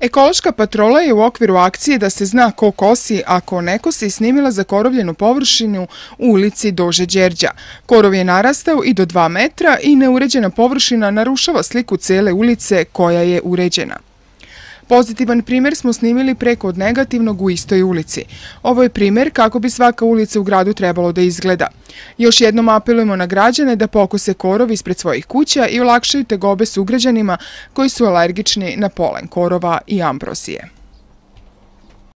Ekološka patrola je u okviru akcije da se zna ko kosi ako neko se snimila za korovljenu površinu u ulici Dože Đerđa. Korov je narastao i do 2 metra i neuređena površina narušava sliku cele ulice koja je uređena. Pozitivan primjer smo snimili preko od negativnog u istoj ulici. Ovo je primjer kako bi svaka ulica u gradu trebalo da izgleda. Još jednom apelujemo na građane da pokuse korov ispred svojih kuća i ulakšaju tegobe sugrađanima koji su alergični na polen korova i ambrosije.